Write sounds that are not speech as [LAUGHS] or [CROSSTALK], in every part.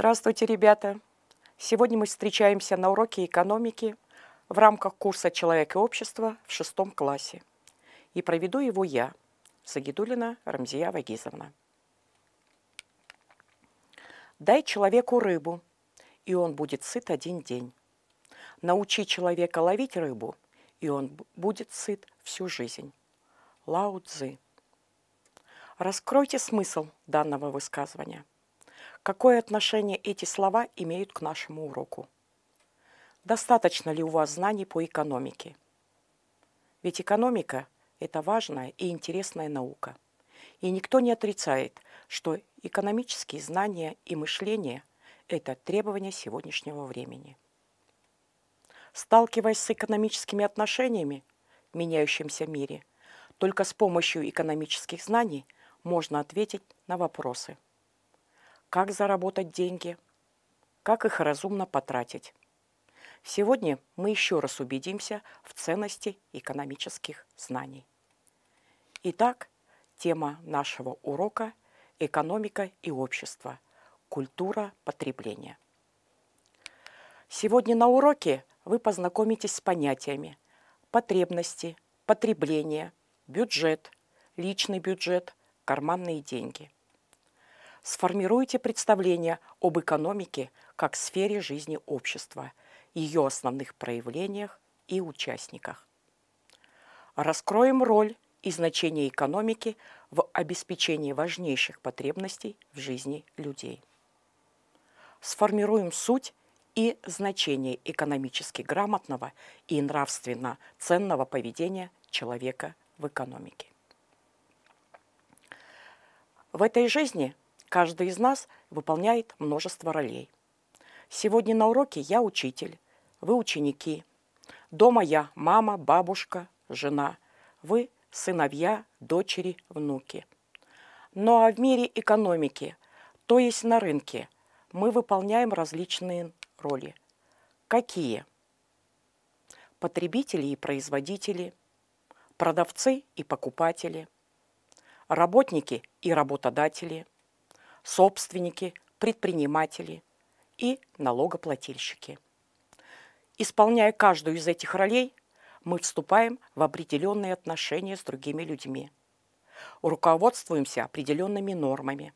Здравствуйте, ребята! Сегодня мы встречаемся на уроке экономики в рамках курса «Человек и общество» в шестом классе. И проведу его я, Сагидулина Рамзия Вагизовна. «Дай человеку рыбу, и он будет сыт один день. Научи человека ловить рыбу, и он будет сыт всю жизнь». Лао Цзы. Раскройте смысл данного высказывания – какое отношение эти слова имеют к нашему уроку. Достаточно ли у вас знаний по экономике? Ведь экономика – это важная и интересная наука. И никто не отрицает, что экономические знания и мышление – это требования сегодняшнего времени. Сталкиваясь с экономическими отношениями в меняющемся мире, только с помощью экономических знаний можно ответить на вопросы – как заработать деньги, как их разумно потратить. Сегодня мы еще раз убедимся в ценности экономических знаний. Итак, тема нашего урока – экономика и общество, культура потребления. Сегодня на уроке вы познакомитесь с понятиями потребности, потребление, бюджет, личный бюджет, карманные деньги – сформируйте представление об экономике как сфере жизни общества, ее основных проявлениях и участниках. Раскроем роль и значение экономики в обеспечении важнейших потребностей в жизни людей. Сформируем суть и значение экономически грамотного и нравственно ценного поведения человека в экономике. В этой жизни Каждый из нас выполняет множество ролей. Сегодня на уроке я учитель, вы ученики. Дома я мама, бабушка, жена. Вы сыновья, дочери, внуки. Ну а в мире экономики, то есть на рынке, мы выполняем различные роли. Какие? Потребители и производители, продавцы и покупатели, работники и работодатели – собственники, предприниматели и налогоплательщики. Исполняя каждую из этих ролей, мы вступаем в определенные отношения с другими людьми. Руководствуемся определенными нормами.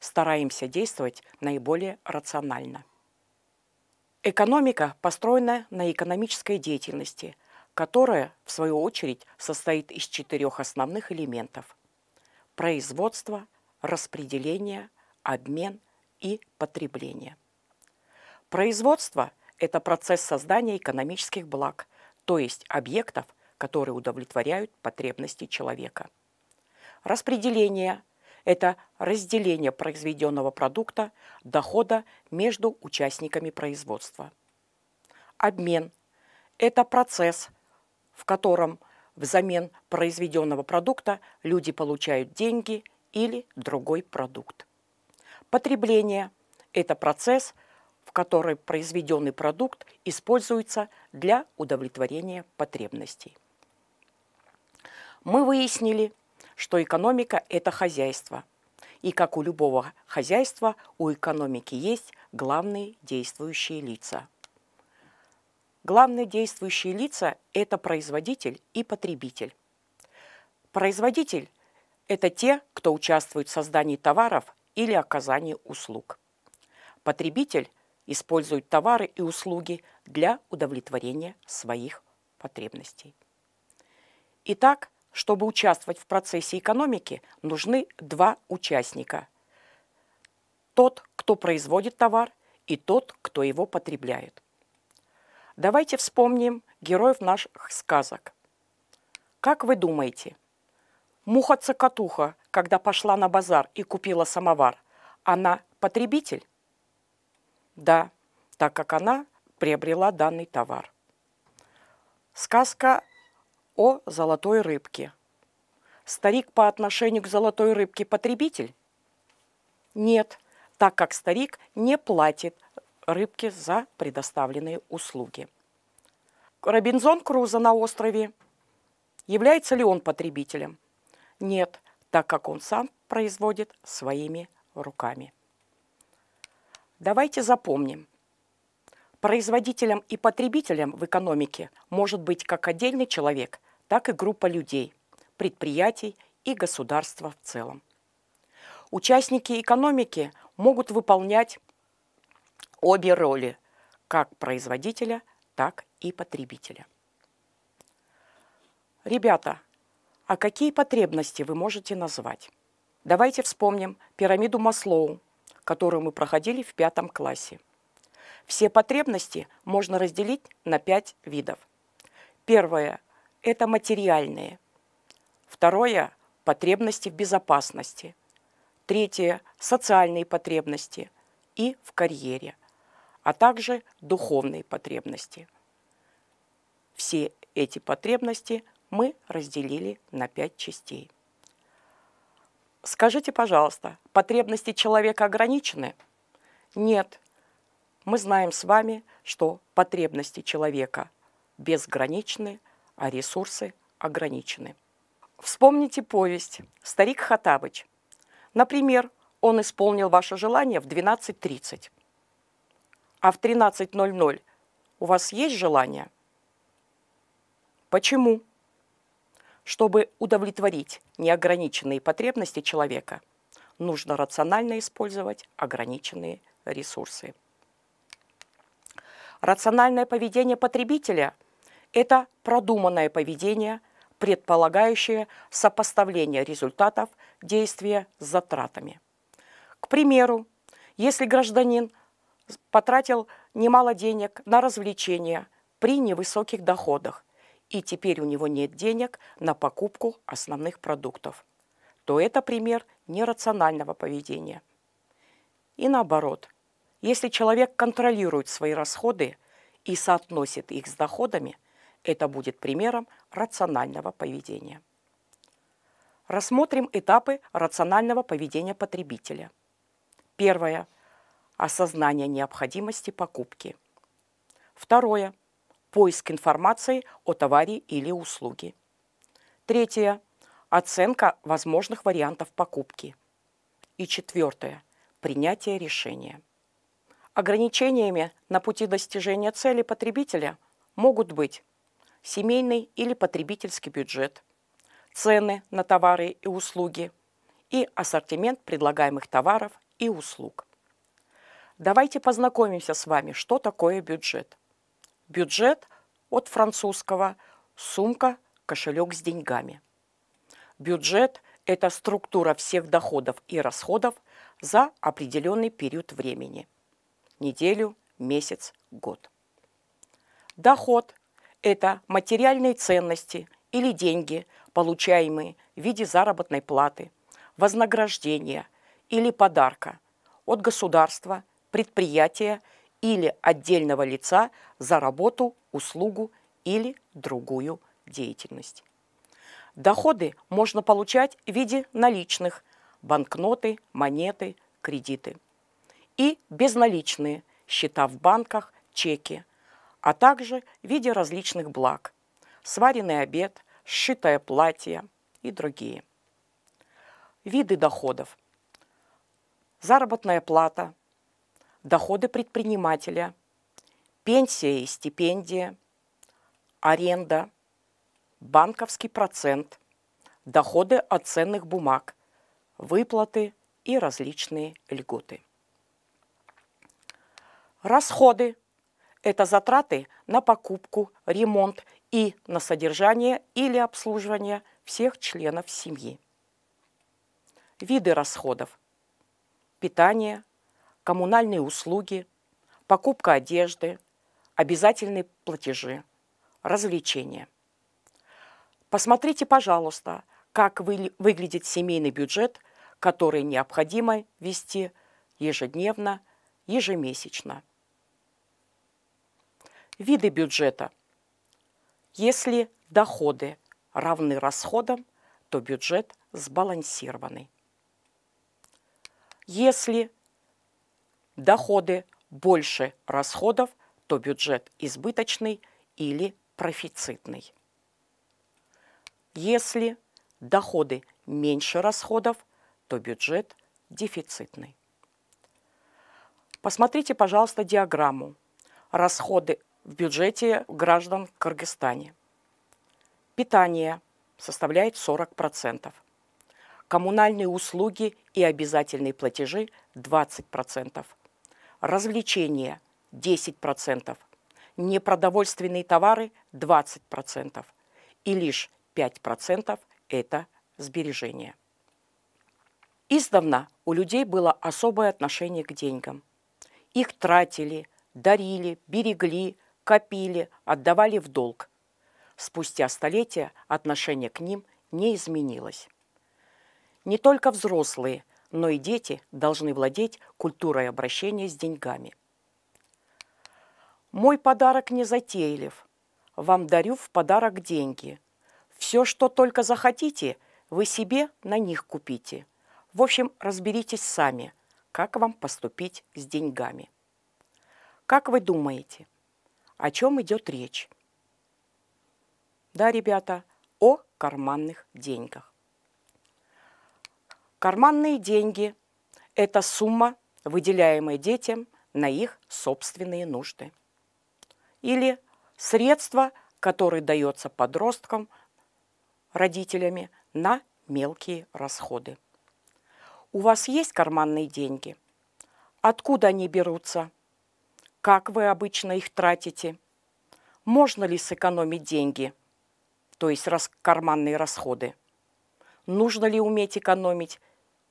Стараемся действовать наиболее рационально. Экономика построена на экономической деятельности, которая, в свою очередь, состоит из четырех основных элементов – производство, распределение, обмен и потребление. Производство – это процесс создания экономических благ, то есть объектов, которые удовлетворяют потребности человека. Распределение – это разделение произведенного продукта, дохода между участниками производства. Обмен – это процесс, в котором взамен произведенного продукта люди получают деньги или другой продукт. Потребление – это процесс, в который произведенный продукт используется для удовлетворения потребностей. Мы выяснили, что экономика – это хозяйство. И как у любого хозяйства, у экономики есть главные действующие лица. Главные действующие лица – это производитель и потребитель. Производитель – это те, кто участвует в создании товаров или оказании услуг. Потребитель использует товары и услуги для удовлетворения своих потребностей. Итак, чтобы участвовать в процессе экономики, нужны два участника. Тот, кто производит товар, и тот, кто его потребляет. Давайте вспомним героев наших сказок. Как вы думаете, муха-цокотуха когда пошла на базар и купила самовар, она потребитель? Да, так как она приобрела данный товар. Сказка о золотой рыбке. Старик по отношению к золотой рыбке потребитель? Нет, так как старик не платит рыбке за предоставленные услуги. Робинзон Крузо на острове. Является ли он потребителем? Нет, так как он сам производит своими руками. Давайте запомним. Производителем и потребителем в экономике может быть как отдельный человек, так и группа людей, предприятий и государства в целом. Участники экономики могут выполнять обе роли, как производителя, так и потребителя. Ребята, а какие потребности вы можете назвать? Давайте вспомним пирамиду Маслоу, которую мы проходили в пятом классе. Все потребности можно разделить на пять видов. Первое – это материальные. Второе – потребности в безопасности. Третье – социальные потребности и в карьере, а также духовные потребности. Все эти потребности мы разделили на пять частей. Скажите, пожалуйста, потребности человека ограничены? Нет. Мы знаем с вами, что потребности человека безграничны, а ресурсы ограничены. Вспомните повесть «Старик Хатабыч». Например, он исполнил ваше желание в 12.30. А в 13.00 у вас есть желание? Почему? Чтобы удовлетворить неограниченные потребности человека, нужно рационально использовать ограниченные ресурсы. Рациональное поведение потребителя – это продуманное поведение, предполагающее сопоставление результатов действия с затратами. К примеру, если гражданин потратил немало денег на развлечения при невысоких доходах, и теперь у него нет денег на покупку основных продуктов, то это пример нерационального поведения. И наоборот, если человек контролирует свои расходы и соотносит их с доходами, это будет примером рационального поведения. Рассмотрим этапы рационального поведения потребителя. Первое – осознание необходимости покупки. Второе поиск информации о товаре или услуге. Третье. Оценка возможных вариантов покупки. И четвертое. Принятие решения. Ограничениями на пути достижения цели потребителя могут быть семейный или потребительский бюджет, цены на товары и услуги и ассортимент предлагаемых товаров и услуг. Давайте познакомимся с вами, что такое бюджет. Бюджет от французского «сумка, кошелек с деньгами». Бюджет – это структура всех доходов и расходов за определенный период времени – неделю, месяц, год. Доход – это материальные ценности или деньги, получаемые в виде заработной платы, вознаграждения или подарка от государства, предприятия – или отдельного лица за работу, услугу или другую деятельность. Доходы можно получать в виде наличных – банкноты, монеты, кредиты. И безналичные – счета в банках, чеки, а также в виде различных благ – сваренный обед, сшитое платье и другие. Виды доходов. Заработная плата – доходы предпринимателя, пенсия и стипендия, аренда, банковский процент, доходы от ценных бумаг, выплаты и различные льготы. Расходы – это затраты на покупку, ремонт и на содержание или обслуживание всех членов семьи. Виды расходов – питание, коммунальные услуги, покупка одежды, обязательные платежи, развлечения. Посмотрите, пожалуйста, как вы, выглядит семейный бюджет, который необходимо вести ежедневно, ежемесячно. Виды бюджета. Если доходы равны расходам, то бюджет сбалансированный. Если доходы больше расходов, то бюджет избыточный или профицитный. Если доходы меньше расходов, то бюджет дефицитный. Посмотрите, пожалуйста, диаграмму расходы в бюджете граждан Кыргызстане. Питание составляет 40%. Коммунальные услуги и обязательные платежи 20% развлечения 10%, непродовольственные товары 20% и лишь 5% это сбережения. Издавна у людей было особое отношение к деньгам. Их тратили, дарили, берегли, копили, отдавали в долг. Спустя столетия отношение к ним не изменилось. Не только взрослые но и дети должны владеть культурой обращения с деньгами. Мой подарок не затейлив. Вам дарю в подарок деньги. Все, что только захотите, вы себе на них купите. В общем, разберитесь сами, как вам поступить с деньгами. Как вы думаете, о чем идет речь? Да, ребята, о карманных деньгах. Карманные деньги – это сумма, выделяемая детям на их собственные нужды. Или средства, которые даются подросткам родителями на мелкие расходы. У вас есть карманные деньги? Откуда они берутся? Как вы обычно их тратите? Можно ли сэкономить деньги, то есть карманные расходы? Нужно ли уметь экономить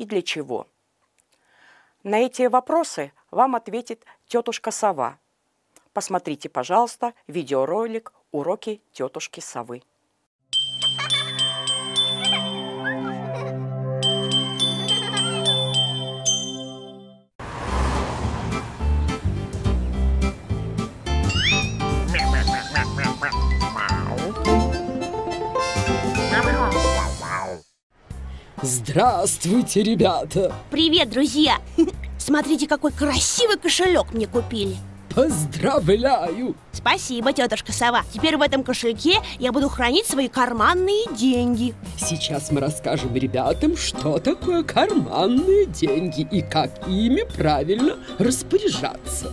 и для чего. На эти вопросы вам ответит тетушка Сова. Посмотрите, пожалуйста, видеоролик «Уроки тетушки Совы». Здравствуйте, ребята! Привет, друзья! [LAUGHS] Смотрите, какой красивый кошелек мне купили! Поздравляю! Спасибо, тетушка Сова. Теперь в этом кошельке я буду хранить свои карманные деньги. Сейчас мы расскажем ребятам, что такое карманные деньги и как ими правильно распоряжаться.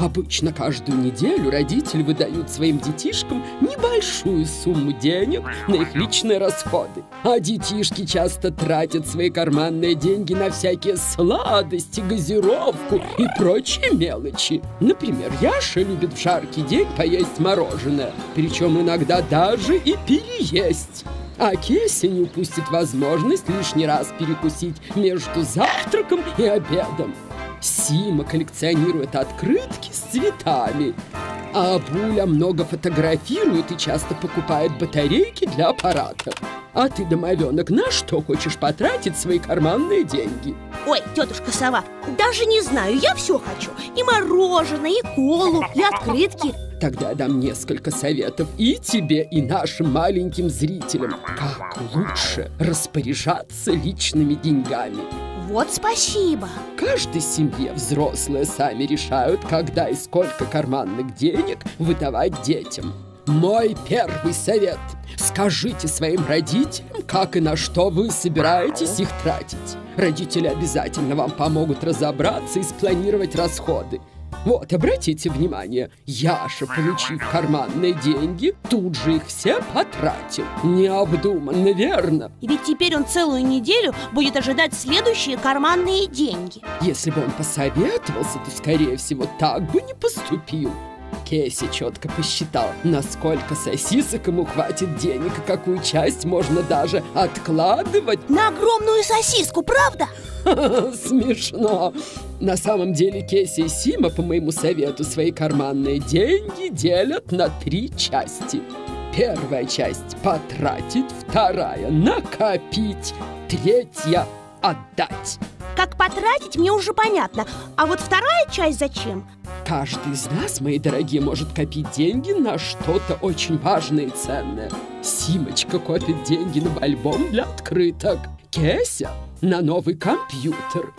Обычно каждую неделю родители выдают своим детишкам небольшую сумму денег на их личные расходы. А детишки часто тратят свои карманные деньги на всякие сладости, газировку и прочие мелочи. Например, Яша любит в жаркий день поесть мороженое, причем иногда даже и переесть. А Кеся не упустит возможность лишний раз перекусить между завтраком и обедом. Сима коллекционирует открытки с цветами, а Буля много фотографирует и часто покупает батарейки для аппаратов. А ты, домовенок, на что хочешь потратить свои карманные деньги? Ой, тетушка Сова, даже не знаю, я все хочу. И мороженое, и колу, и открытки. Тогда дам несколько советов и тебе, и нашим маленьким зрителям, как лучше распоряжаться личными деньгами. Вот спасибо. Каждой семье взрослые сами решают, когда и сколько карманных денег выдавать детям. Мой первый совет. Скажите своим родителям, как и на что вы собираетесь их тратить. Родители обязательно вам помогут разобраться и спланировать расходы. Вот, обратите внимание, Яша, получив карманные деньги, тут же их все потратил. Необдуманно, верно? И ведь теперь он целую неделю будет ожидать следующие карманные деньги. Если бы он посоветовался, то, скорее всего, так бы не поступил. Кейси четко посчитал, насколько сосисок ему хватит денег, и какую часть можно даже откладывать. На огромную сосиску, правда? Смешно. На самом деле Кейси и Сима, по моему совету, свои карманные деньги делят на три части. Первая часть – потратить, вторая – накопить, третья – отдать. Как потратить, мне уже понятно. А вот вторая часть зачем? Каждый из нас, мои дорогие, может копить деньги на что-то очень важное и ценное. Симочка копит деньги на альбом для открыток. Кеся на новый компьютер.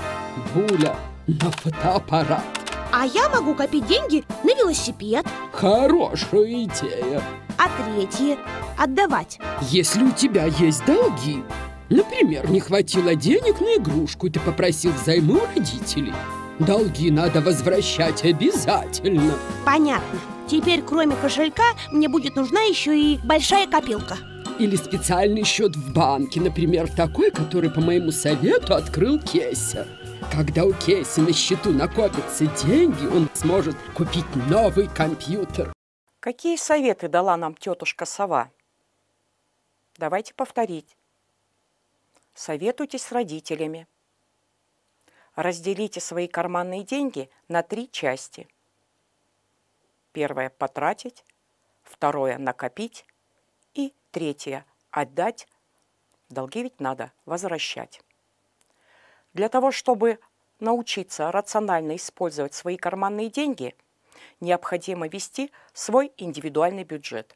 Буля на фотоаппарат. А я могу копить деньги на велосипед. Хорошая идея. А третье – отдавать. Если у тебя есть долги, Например, не хватило денег на игрушку, ты попросил взаймы у родителей. Долги надо возвращать обязательно. Понятно. Теперь, кроме кошелька, мне будет нужна еще и большая копилка. Или специальный счет в банке, например, такой, который по моему совету открыл Кеся. Когда у Кейси на счету накопятся деньги, он сможет купить новый компьютер. Какие советы дала нам тетушка Сова? Давайте повторить. Советуйтесь с родителями. Разделите свои карманные деньги на три части. Первое – потратить, второе – накопить и третье – отдать. Долги ведь надо возвращать. Для того, чтобы научиться рационально использовать свои карманные деньги, необходимо вести свой индивидуальный бюджет.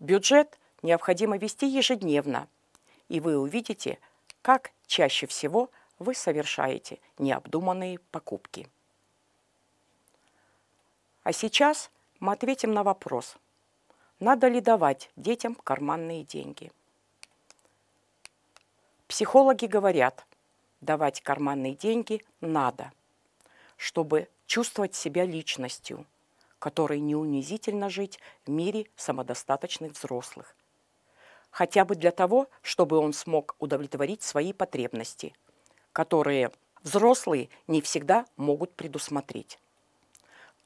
Бюджет необходимо вести ежедневно – и вы увидите, как чаще всего вы совершаете необдуманные покупки. А сейчас мы ответим на вопрос, надо ли давать детям карманные деньги. Психологи говорят, давать карманные деньги надо, чтобы чувствовать себя личностью, которой не унизительно жить в мире самодостаточных взрослых, хотя бы для того, чтобы он смог удовлетворить свои потребности, которые взрослые не всегда могут предусмотреть.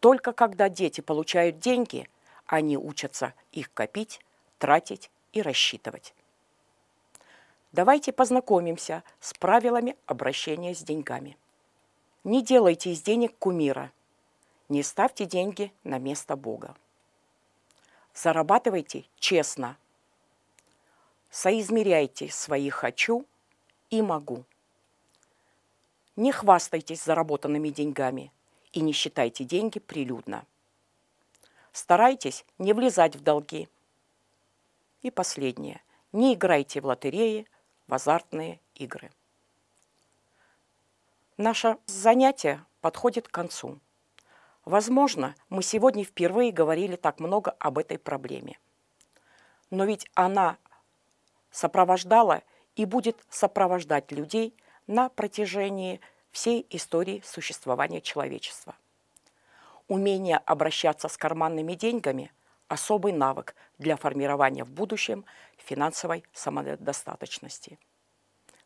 Только когда дети получают деньги, они учатся их копить, тратить и рассчитывать. Давайте познакомимся с правилами обращения с деньгами. Не делайте из денег кумира. Не ставьте деньги на место Бога. Зарабатывайте честно – Соизмеряйте свои «хочу» и «могу». Не хвастайтесь заработанными деньгами и не считайте деньги прилюдно. Старайтесь не влезать в долги. И последнее. Не играйте в лотереи, в азартные игры. Наше занятие подходит к концу. Возможно, мы сегодня впервые говорили так много об этой проблеме. Но ведь она сопровождала и будет сопровождать людей на протяжении всей истории существования человечества. Умение обращаться с карманными деньгами – особый навык для формирования в будущем финансовой самодостаточности.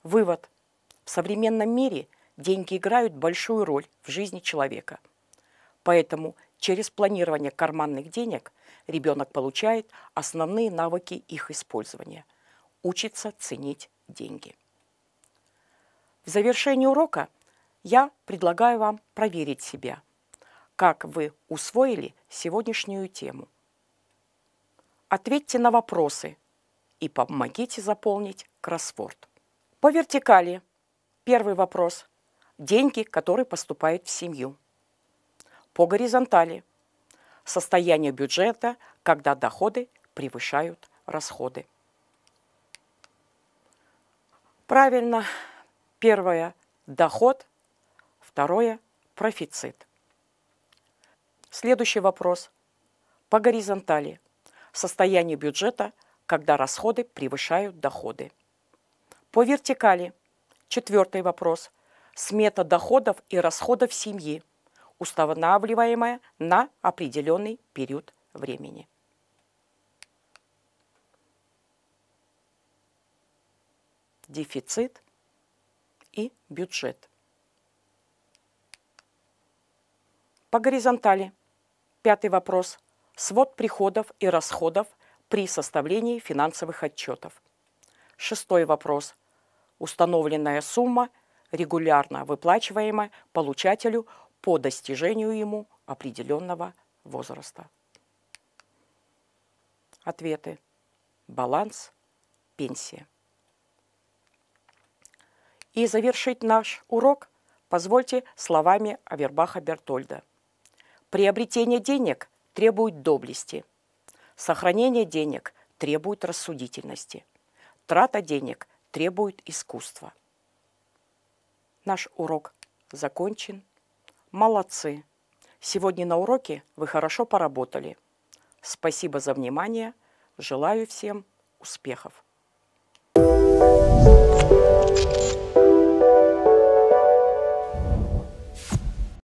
Вывод. В современном мире деньги играют большую роль в жизни человека. Поэтому через планирование карманных денег ребенок получает основные навыки их использования – учится ценить деньги. В завершении урока я предлагаю вам проверить себя, как вы усвоили сегодняшнюю тему. Ответьте на вопросы и помогите заполнить кроссворд. По вертикали. Первый вопрос. Деньги, которые поступают в семью. По горизонтали. Состояние бюджета, когда доходы превышают расходы. Правильно, первое – доход, второе – профицит. Следующий вопрос по горизонтали. Состояние бюджета, когда расходы превышают доходы. По вертикали. Четвертый вопрос. Смета доходов и расходов семьи, устанавливаемая на определенный период времени. дефицит и бюджет. По горизонтали. Пятый вопрос. Свод приходов и расходов при составлении финансовых отчетов. Шестой вопрос. Установленная сумма регулярно выплачиваемая получателю по достижению ему определенного возраста. Ответы. Баланс, пенсия. И завершить наш урок позвольте словами Авербаха Бертольда. Приобретение денег требует доблести. Сохранение денег требует рассудительности. Трата денег требует искусства. Наш урок закончен. Молодцы! Сегодня на уроке вы хорошо поработали. Спасибо за внимание. Желаю всем успехов!